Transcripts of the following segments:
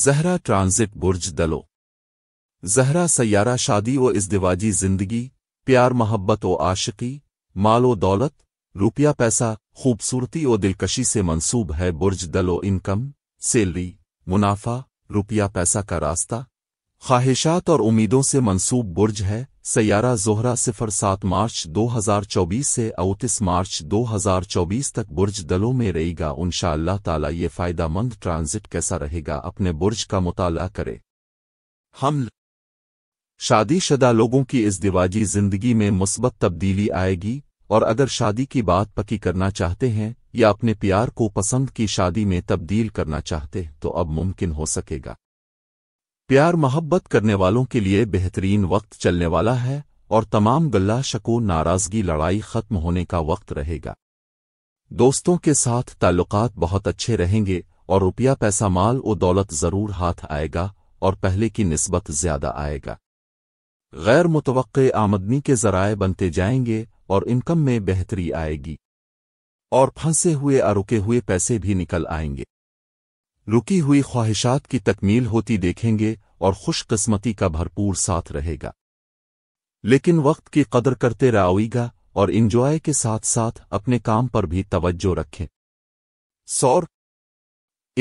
Zahra transit बुर्ज दलो जहरा सयारा शादी व इजदवाजी जिंदगी प्यार मोहब्बत व आशिकी माल व दौलत रुपया पैसा खूबसूरती व दिलकशी से मंसूब है बुर्ज दलो इनकम सैलरी मुनाफा रुपया पैसा का रास्ता ख्वाहिशात और उम्मीदों से मंसूब बुर्ज है सयारा जोहरा सिफर सात मार्च 2024 से अवतीस मार्च 2024 तक बुर्ज दलों में रहेगा उनशा ताला ये मंद ट्रांजिट कैसा रहेगा अपने बुर्ज का मुताला करे हम शादीशुदा लोगों की इस दिवाजी जिंदगी में मुस्बत तब्दीली आएगी और अगर शादी की बात पकी करना चाहते हैं या अपने प्यार को पसंद की शादी में तब्दील करना चाहते तो अब मुमकिन हो सकेगा प्यार मोहब्बत करने वालों के लिए बेहतरीन वक्त चलने वाला है और तमाम गल्ला शको नाराज़गी लड़ाई ख़त्म होने का वक्त रहेगा दोस्तों के साथ ताल्लुकात बहुत अच्छे रहेंगे और रुपया पैसा माल और दौलत ज़रूर हाथ आएगा और पहले की नस्बत ज़्यादा आएगा गैर मुतव आमदनी के ज़राए बनते जाएंगे और इनकम में बेहतरी आएगी और फंसे हुए अरुके रुके हुए पैसे भी निकल आएंगे रुकी हुई ख्वाहिशात की तकमील होती देखेंगे और खुशकस्मती का भरपूर साथ रहेगा लेकिन वक्त की कदर करते रहोगा और इंजॉय के साथ साथ अपने काम पर भी तवज्जो रखें सौर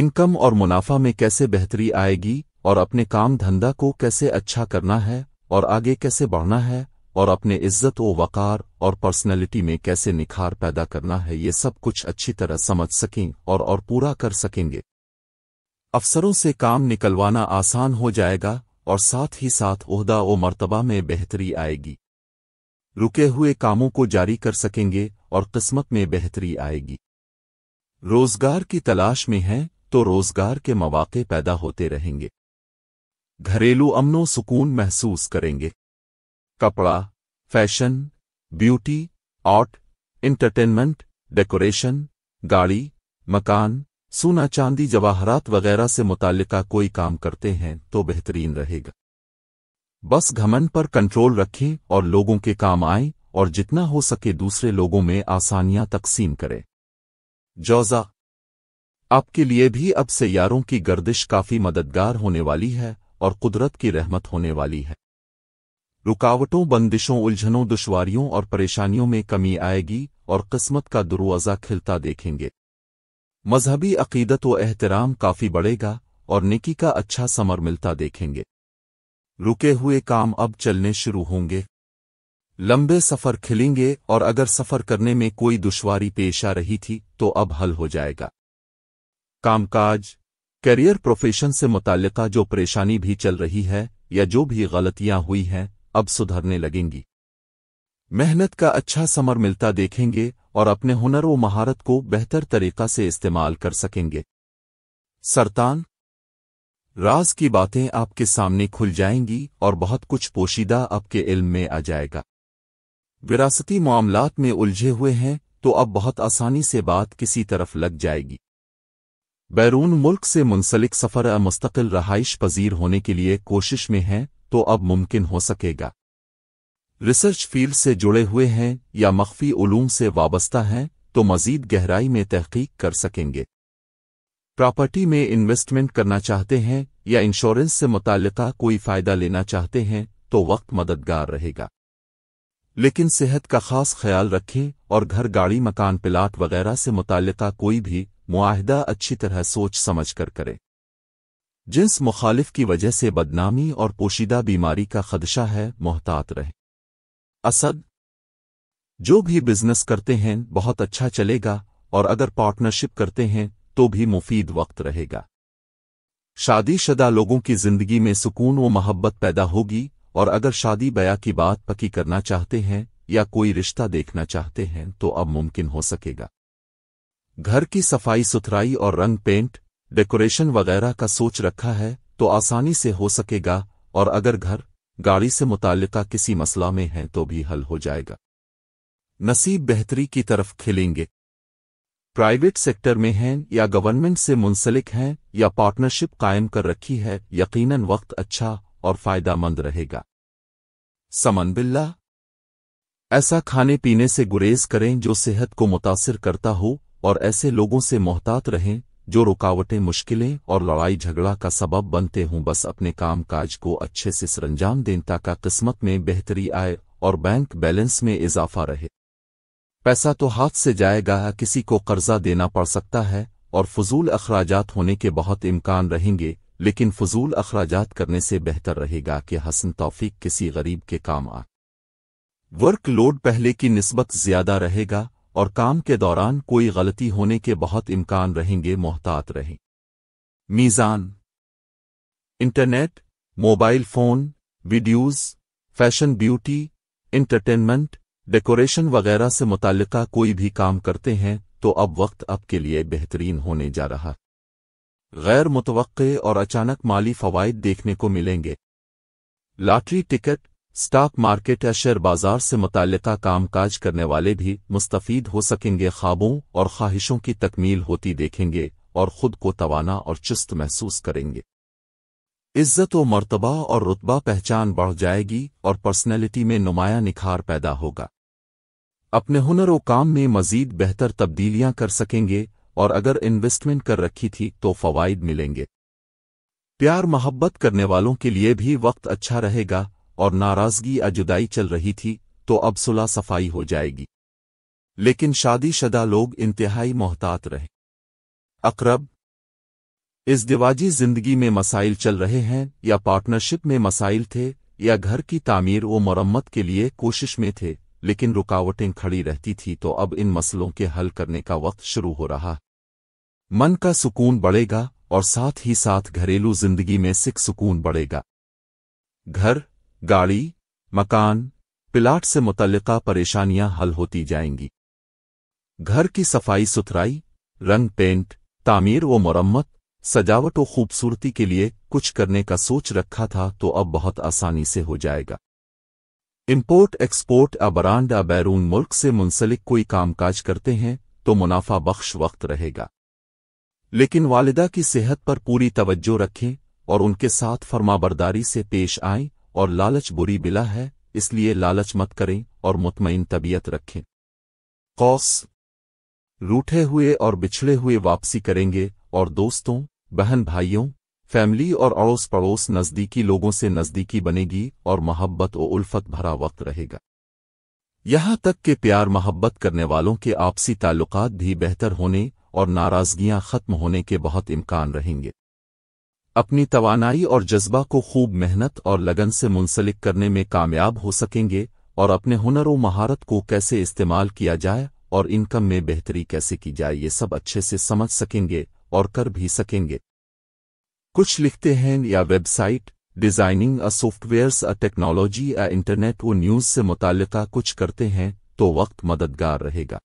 इनकम और मुनाफा में कैसे बेहतरी आएगी और अपने काम धंधा को कैसे अच्छा करना है और आगे कैसे बढ़ना है और अपने इज्जत व वकार और पर्सनैलिटी में कैसे निखार पैदा करना है ये सब कुछ अच्छी तरह समझ सकें और और पूरा कर सकेंगे अफसरों से काम निकलवाना आसान हो जाएगा और साथ ही साथ ओहदा व मर्तबा में बेहतरी आएगी रुके हुए कामों को जारी कर सकेंगे और किस्मत में बेहतरी आएगी रोजगार की तलाश में हैं तो रोजगार के मौाक़े पैदा होते रहेंगे घरेलू अमनो सुकून महसूस करेंगे कपड़ा fashion beauty art entertainment decoration गाड़ी मकान सोना चांदी जवाहरात वगैरह से मुतलका कोई काम करते हैं तो बेहतरीन रहेगा बस घमन पर कंट्रोल रखें और लोगों के काम आए और जितना हो सके दूसरे लोगों में आसानियां तकसीम करें जौजा आपके लिए भी अब सैारों की गर्दिश काफ़ी मददगार होने वाली है और कुदरत की रहमत होने वाली है रुकावटों बंदिशों उलझनों दुश्वारियों और परेशानियों में कमी आएगी और किस्मत का दुरुआजा खिलता देखेंगे मजहबी अकीदत व एहतराम काफ़ी बढ़ेगा और निकी का अच्छा समर मिलता देखेंगे रुके हुए काम अब चलने शुरू होंगे लंबे सफ़र खिलेंगे और अगर सफ़र करने में कोई दुश्वारी पेश आ रही थी तो अब हल हो जाएगा कामकाज करियर प्रोफेशन से मुतलका जो परेशानी भी चल रही है या जो भी गलतियां हुई हैं अब सुधरने लगेंगी मेहनत का अच्छा समर मिलता देखेंगे और अपने हुनर व महारत को बेहतर तरीका से इस्तेमाल कर सकेंगे सरतान राज की बातें आपके सामने खुल जाएंगी और बहुत कुछ पोशीदा आपके इल्म में आ जाएगा विरासती मामलात में उलझे हुए हैं तो अब बहुत आसानी से बात किसी तरफ लग जाएगी बैरून मुल्क से मुंसलिक सफ़र मुस्तकिल रहाइश पजीर होने के लिए कोशिश में हैं तो अब मुमकिन हो सकेगा रिसर्च फील्ड से जुड़े हुए हैं या मख्फी उलूम से वाबस्ता हैं तो मजीद गहराई में तहकीक कर सकेंगे प्रॉपर्टी में इन्वेस्टमेंट करना चाहते हैं या इंश्योरेंस से मुतलका कोई फ़ायदा लेना चाहते हैं तो वक्त मददगार रहेगा लेकिन सेहत का खास ख्याल रखें और घर गाड़ी मकान प्लाट वगैरह से मुतलका कोई भी मुआहदा अच्छी तरह सोच समझ कर करें जिस मुखालिफ की वजह से बदनामी और पोशीदा बीमारी का खदशा है मोहतात रहें असद जो भी बिजनेस करते हैं बहुत अच्छा चलेगा और अगर पार्टनरशिप करते हैं तो भी मुफीद वक्त रहेगा शादीशुदा लोगों की जिंदगी में सुकून व मोहब्बत पैदा होगी और अगर शादी बया की बात पकी करना चाहते हैं या कोई रिश्ता देखना चाहते हैं तो अब मुमकिन हो सकेगा घर की सफाई सुथराई और रंग पेंट डेकोरेशन वगैरह का सोच रखा है तो आसानी से हो सकेगा और अगर घर गाड़ी से मुतल किसी मसला में हैं तो भी हल हो जाएगा नसीब बेहतरी की तरफ खिलेंगे प्राइवेट सेक्टर में हैं या गवर्नमेंट से मुंसलिक हैं या पार्टनरशिप कायम कर रखी है यकीनन वक्त अच्छा और फायदामंद रहेगा समन बिल्ला ऐसा खाने पीने से गुरेज करें जो सेहत को मुतासर करता हो और ऐसे लोगों से मोहतात रहें जो रुकावटें मुश्किलें और लड़ाई झगड़ा का सबब बनते हों बस अपने काम काज को अच्छे से सरंजाम दें का किस्मत में बेहतरी आए और बैंक बैलेंस में इजाफा रहे पैसा तो हाथ से जाएगा किसी को कर्जा देना पड़ सकता है और फजूल अखराज होने के बहुत इम्कान रहेंगे लेकिन फजूल अखराजात करने से बेहतर रहेगा कि हसन तौफीक किसी गरीब के काम आ वर्कलोड पहले की नस्बत ज्यादा रहेगा और काम के दौरान कोई गलती होने के बहुत इम्कान रहेंगे मोहतात रहें मीज़ान internet mobile phone videos fashion beauty entertainment decoration वगैरह से मुतलका कोई भी काम करते हैं तो अब वक्त अब के लिए बेहतरीन होने जा रहा गैर मुतवे और अचानक माली फवायद देखने को मिलेंगे लॉटरी टिकट स्टॉक मार्केट या शेयर बाजार से मुतल कामकाज करने वाले भी मुस्तफ़ीद हो सकेंगे ख्वाबों और ख्वाहिशों की तकमील होती देखेंगे और खुद को तोाना और चुस्त महसूस करेंगे इज्जत व मरतबा और रुतबा पहचान बढ़ जाएगी और पर्सनैलिटी में नुमाया निखार पैदा होगा अपने हुनर व काम में मजीद बेहतर तब्दीलियां कर सकेंगे और अगर इन्वेस्टमेंट कर रखी थी तो फ़वाइद मिलेंगे प्यार मोहब्बत करने वालों के लिए भी वक्त अच्छा रहेगा और नाराजगी अजुदाई चल रही थी तो अब सुलह सफाई हो जाएगी लेकिन शादीशुदा लोग इंतहाई मोहतात रहे अकरब इस दिवाजी जिंदगी में मसाइल चल रहे हैं या पार्टनरशिप में मसाइल थे या घर की तामीर व मरम्मत के लिए कोशिश में थे लेकिन रुकावटें खड़ी रहती थी तो अब इन मसलों के हल करने का वक्त शुरू हो रहा मन का सुकून बढ़ेगा और साथ ही साथ घरेलू जिंदगी में सिख सुकून बढ़ेगा घर गाड़ी मकान प्लाट से मुतलका परेशानियां हल होती जाएंगी घर की सफाई सुथराई रंग पेंट तामीर व मरम्मत सजावट व खूबसूरती के लिए कुछ करने का सोच रखा था तो अब बहुत आसानी से हो जाएगा इम्पोर्ट एक्सपोर्ट या ब्रांड या बैरून मुल्क से मुंसलिक कोई कामकाज करते हैं तो मुनाफा बख्श वक्त रहेगा लेकिन वालिदा की सेहत पर पूरी तवज्जो रखें और उनके साथ फर्माबरदारी से पेश आएं और लालच बुरी बिला है इसलिए लालच मत करें और मुतमिन तबीयत रखें कौस रूठे हुए और बिछड़े हुए वापसी करेंगे और दोस्तों बहन भाइयों फैमिली और अड़ोस पड़ोस नज़दीकी लोगों से नज़दीकी बनेगी और मोहब्बत और उल्फत भरा वक्त रहेगा यहां तक कि प्यार मोहब्बत करने वालों के आपसी ताल्लुकात भी बेहतर होने और नाराजगियां ख़त्म होने के बहुत इम्कान रहेंगे अपनी तोानाई और जज्बा को खूब मेहनत और लगन से मुंसलिक करने में कामयाब हो सकेंगे और अपने हुनर व महारत को कैसे इस्तेमाल किया जाए और इनकम में बेहतरी कैसे की जाए ये सब अच्छे से समझ सकेंगे और कर भी सकेंगे कुछ लिखते हैं या website designing uh softwares uh technology uh internet व न्यूज़ से मुतल कुछ करते हैं तो वक्त मददगार रहेगा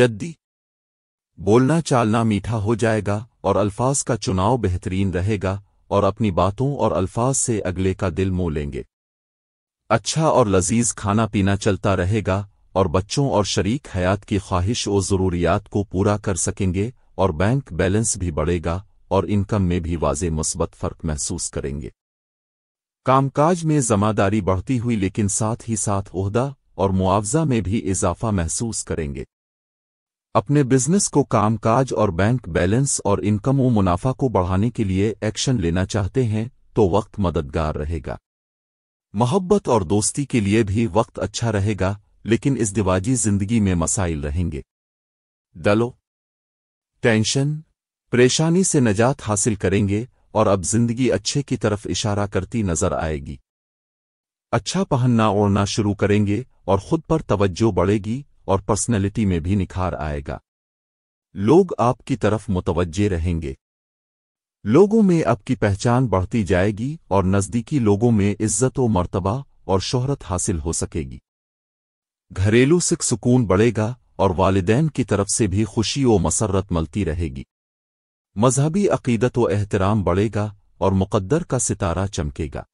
जद्दी बोलना चालना मीठा हो जाएगा और अल्फाज का चुनाव बेहतरीन रहेगा और अपनी बातों और अल्फाज से अगले का दिल मोह लेंगे अच्छा और लजीज खाना पीना चलता रहेगा और बच्चों और शरीक हयात की ख्वाहिश और ज़रूरियात को पूरा कर सकेंगे और बैंक बैलेंस भी बढ़ेगा और इनकम में भी वाज मुस्बत फ़र्क महसूस करेंगे कामकाज में जमादारी बढ़ती हुई लेकिन साथ ही साथ उहदा और मुआवजा में भी इजाफा महसूस करेंगे अपने बिजनेस को कामकाज और बैंक बैलेंस और इनकम व मुनाफा को बढ़ाने के लिए एक्शन लेना चाहते हैं तो वक्त मददगार रहेगा मोहब्बत और दोस्ती के लिए भी वक्त अच्छा रहेगा लेकिन इस दिवाजी जिंदगी में मसाइल रहेंगे डलो टेंशन परेशानी से नजात हासिल करेंगे और अब जिंदगी अच्छे की तरफ इशारा करती नजर आएगी अच्छा पहनना ओढ़ना शुरू करेंगे और खुद पर तवज्जो बढ़ेगी और पर्सनैलिटी में भी निखार आएगा लोग आपकी तरफ मुतवजे रहेंगे लोगों में आपकी पहचान बढ़ती जाएगी और नज़दीकी लोगों में इज्जत व मर्तबा और शोहरत हासिल हो सकेगी घरेलू सिख सुकून बढ़ेगा और वालदेन की तरफ से भी खुशी व मसरत मलती रहेगी मजहबी अकीदत व एहतराम बढ़ेगा और मुकद्दर का सितारा चमकेगा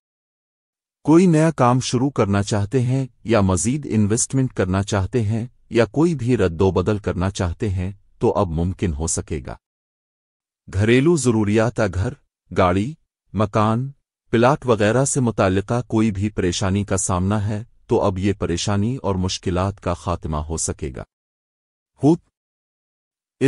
कोई नया काम शुरू करना चाहते हैं या मजीद इन्वेस्टमेंट करना चाहते हैं या कोई भी रद्दोबदल करना चाहते हैं तो अब मुमकिन हो सकेगा घरेलू जरूरियात घर गाड़ी मकान प्लाट वगैरह से मुतलका कोई भी परेशानी का सामना है तो अब ये परेशानी और मुश्किलात का खात्मा हो सकेगा हूत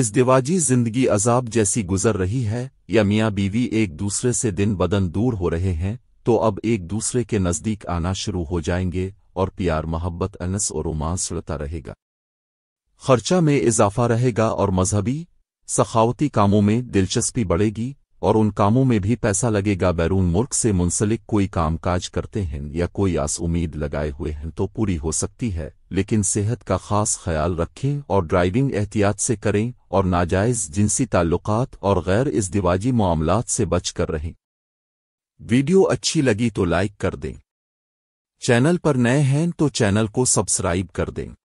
इस दिवाजी जिंदगी अजाब जैसी गुजर रही है या मियाँ बीवी एक दूसरे से दिन बदन दूर हो रहे हैं तो अब एक दूसरे के नज़दीक आना शुरू हो जाएंगे और प्यार मोहब्बत अनस और रोमांस रहता रहेगा खर्चा में इजाफा रहेगा और मजहबी सखावती कामों में दिलचस्पी बढ़ेगी और उन कामों में भी पैसा लगेगा बैरून मुल्क से मुंसलिक कोई कामकाज करते हैं या कोई आस उम्मीद लगाए हुए हैं तो पूरी हो सकती है लेकिन सेहत का खास ख्याल रखें और ड्राइविंग एहतियात से करें और नाजायज जिनसी ताल्लुकात और गैर इस दिवाजी मामलात से बच कर रहें वीडियो अच्छी लगी तो लाइक कर दें चैनल पर नए हैं तो चैनल को सब्सक्राइब कर दें